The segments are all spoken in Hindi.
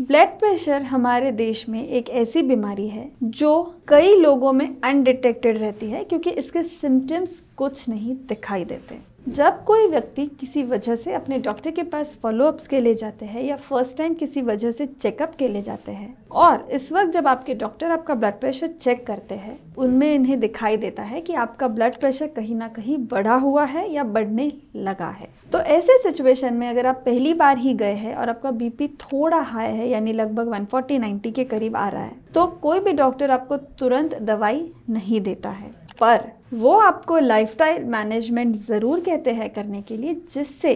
ब्लड प्रेशर हमारे देश में एक ऐसी बीमारी है जो कई लोगों में अनडिटेक्टेड रहती है क्योंकि इसके सिम्टम्स कुछ नहीं दिखाई देते जब कोई व्यक्ति किसी वजह से अपने डॉक्टर के पास फॉलोअप्स के लिए जाते हैं या फर्स्ट टाइम किसी वजह से चेकअप के लिए जाते हैं और इस वक्त जब आपके डॉक्टर आपका ब्लड प्रेशर चेक करते हैं उनमें इन्हें दिखाई देता है कि आपका ब्लड प्रेशर कहीं ना कहीं बढ़ा हुआ है या बढ़ने लगा है तो ऐसे सिचुएशन में अगर आप पहली बार ही गए हैं और आपका बीपी थोड़ा हाई है यानी लगभग 140 90 के करीब आ रहा है तो कोई भी डॉक्टर आपको तुरंत दवाई नहीं देता है पर वो आपको लाइफस्टाइल मैनेजमेंट ज़रूर कहते हैं करने के लिए जिससे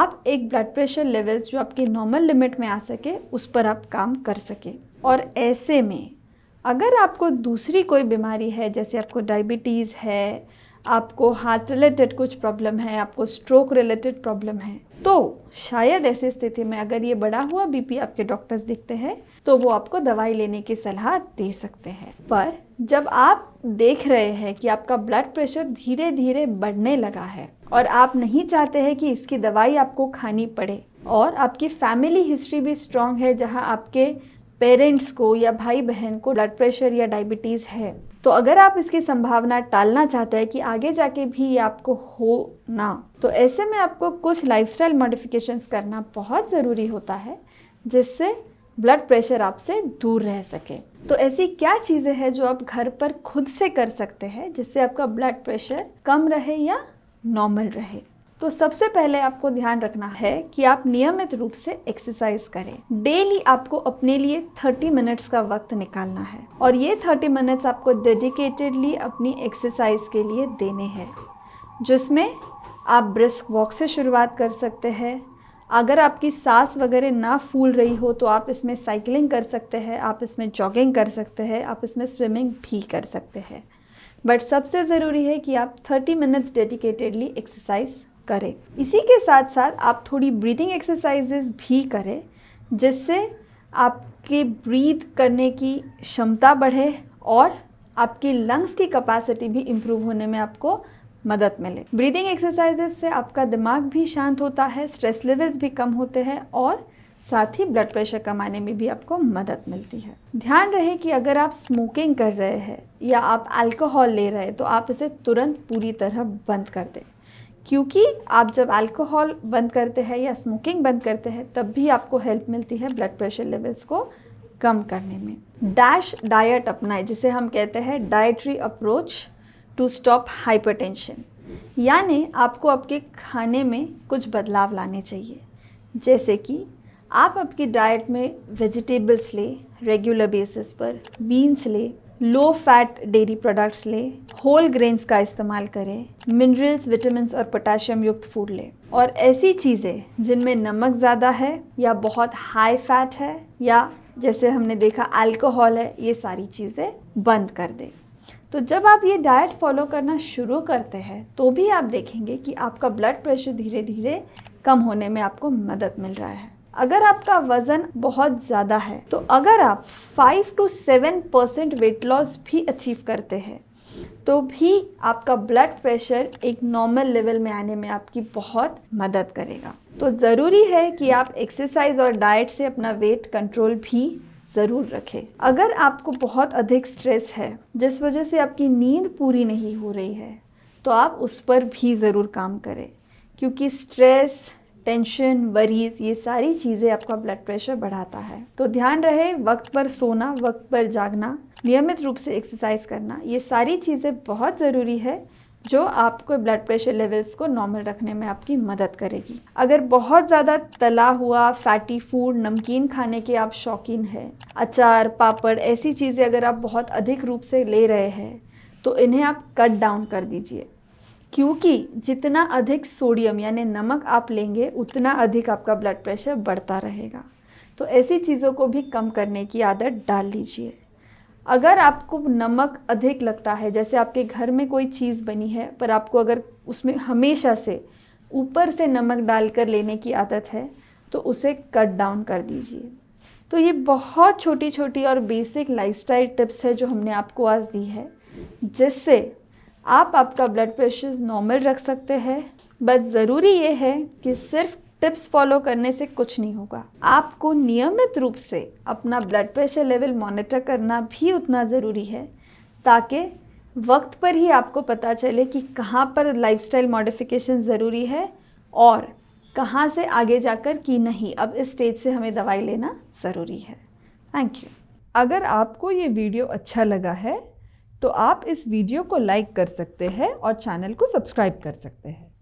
आप एक ब्लड प्रेशर लेवल्स जो आपके नॉर्मल लिमिट में आ सके उस पर आप काम कर सके और ऐसे में अगर आपको दूसरी कोई बीमारी है जैसे आपको डायबिटीज़ है आपको हार्ट रिलेटेड कुछ प्रॉब्लम है आपको स्ट्रोक रिलेटेड प्रॉब्लम है तो शायद ऐसी स्थिति में अगर ये बड़ा हुआ बीपी आपके डॉक्टर्स देखते हैं तो वो आपको दवाई लेने की सलाह दे सकते हैं पर जब आप देख रहे हैं कि आपका ब्लड प्रेशर धीरे धीरे बढ़ने लगा है और आप नहीं चाहते हैं कि इसकी दवाई आपको खानी पड़े और आपकी फैमिली हिस्ट्री भी स्ट्रांग है जहाँ आपके पेरेंट्स को या भाई बहन को ब्लड प्रेशर या डायबिटीज़ है तो अगर आप इसकी संभावना टालना चाहते हैं कि आगे जाके भी ये आपको हो ना तो ऐसे में आपको कुछ लाइफस्टाइल मॉडिफिकेशंस करना बहुत ज़रूरी होता है जिससे ब्लड प्रेशर आपसे दूर रह सके तो ऐसी क्या चीज़ें हैं जो आप घर पर खुद से कर सकते हैं जिससे आपका ब्लड प्रेशर कम रहे या नॉर्मल रहे तो सबसे पहले आपको ध्यान रखना है कि आप नियमित रूप से एक्सरसाइज करें डेली आपको अपने लिए 30 मिनट्स का वक्त निकालना है और ये 30 मिनट्स आपको डेडिकेटेडली अपनी एक्सरसाइज के लिए देने हैं जिसमें आप ब्रिस्क वॉक से शुरुआत कर सकते हैं अगर आपकी सांस वगैरह ना फूल रही हो तो आप इसमें साइकिलिंग कर सकते हैं आप इसमें जॉगिंग कर सकते हैं आप इसमें स्विमिंग भी कर सकते हैं बट सबसे ज़रूरी है कि आप 30 मिनट्स डेडिकेटेडली एक्सरसाइज करें इसी के साथ साथ आप थोड़ी ब्रीदिंग एक्सरसाइजेस भी करें जिससे आपके ब्रीद करने की क्षमता बढ़े और आपकी लंग्स की कैपेसिटी भी इम्प्रूव होने में आपको मदद मिले ब्रीदिंग एक्सरसाइजेस से आपका दिमाग भी शांत होता है स्ट्रेस लेवल्स भी कम होते हैं और साथ ही ब्लड प्रेशर कमाने में भी आपको मदद मिलती है ध्यान रहे कि अगर आप स्मोकिंग कर रहे हैं या आप अल्कोहल ले रहे हैं तो आप इसे तुरंत पूरी तरह बंद कर दें क्योंकि आप जब अल्कोहल बंद करते हैं या स्मोकिंग बंद करते हैं तब भी आपको हेल्प मिलती है ब्लड प्रेशर लेवल्स को कम करने में डैश डाइट अपनाए जिसे हम कहते हैं dietary approach to stop hypertension यानी आपको आपके खाने में कुछ बदलाव लाने चाहिए जैसे कि आप आपकी डाइट में वेजिटेबल्स लें रेगुलर बेसिस पर बीन्स लें लो फैट डेयरी प्रोडक्ट्स लें होल ग्रेन्स का इस्तेमाल करें मिनरल्स विटामिन और पोटाशियम युक्त फूड लें और ऐसी चीज़ें जिनमें नमक ज़्यादा है या बहुत हाई फैट है या जैसे हमने देखा अल्कोहल है ये सारी चीज़ें बंद कर दें तो जब आप ये डाइट फॉलो करना शुरू करते हैं तो भी आप देखेंगे कि आपका ब्लड प्रेशर धीरे धीरे कम होने में आपको मदद मिल रहा है अगर आपका वज़न बहुत ज़्यादा है तो अगर आप 5 टू 7 परसेंट वेट लॉस भी अचीव करते हैं तो भी आपका ब्लड प्रेशर एक नॉर्मल लेवल में आने में आपकी बहुत मदद करेगा तो ज़रूरी है कि आप एक्सरसाइज और डाइट से अपना वेट कंट्रोल भी ज़रूर रखें अगर आपको बहुत अधिक स्ट्रेस है जिस वजह से आपकी नींद पूरी नहीं हो रही है तो आप उस पर भी ज़रूर काम करें क्योंकि स्ट्रेस टेंशन वरीज ये सारी चीज़ें आपका ब्लड प्रेशर बढ़ाता है तो ध्यान रहे वक्त पर सोना वक्त पर जागना नियमित रूप से एक्सरसाइज करना ये सारी चीज़ें बहुत ज़रूरी है जो आपको ब्लड प्रेशर लेवल्स को नॉर्मल रखने में आपकी मदद करेगी अगर बहुत ज़्यादा तला हुआ फैटी फूड नमकीन खाने के आप शौकीन हैं अचार पापड़ ऐसी चीज़ें अगर आप बहुत अधिक रूप से ले रहे हैं तो इन्हें आप कट डाउन कर दीजिए क्योंकि जितना अधिक सोडियम यानी नमक आप लेंगे उतना अधिक आपका ब्लड प्रेशर बढ़ता रहेगा तो ऐसी चीज़ों को भी कम करने की आदत डाल लीजिए अगर आपको नमक अधिक लगता है जैसे आपके घर में कोई चीज़ बनी है पर आपको अगर उसमें हमेशा से ऊपर से नमक डालकर लेने की आदत है तो उसे कट डाउन कर दीजिए तो ये बहुत छोटी छोटी और बेसिक लाइफस्टाइल टिप्स है जो हमने आपको आज दी है जिससे आप आपका ब्लड प्रेशर नॉर्मल रख सकते हैं बस ज़रूरी ये है कि सिर्फ टिप्स फॉलो करने से कुछ नहीं होगा आपको नियमित रूप से अपना ब्लड प्रेशर लेवल मॉनिटर करना भी उतना ज़रूरी है ताकि वक्त पर ही आपको पता चले कि कहाँ पर लाइफस्टाइल मॉडिफिकेशन ज़रूरी है और कहाँ से आगे जाकर कि नहीं अब इस स्टेज से हमें दवाई लेना ज़रूरी है थैंक यू अगर आपको ये वीडियो अच्छा लगा है तो आप इस वीडियो को लाइक कर सकते हैं और चैनल को सब्सक्राइब कर सकते हैं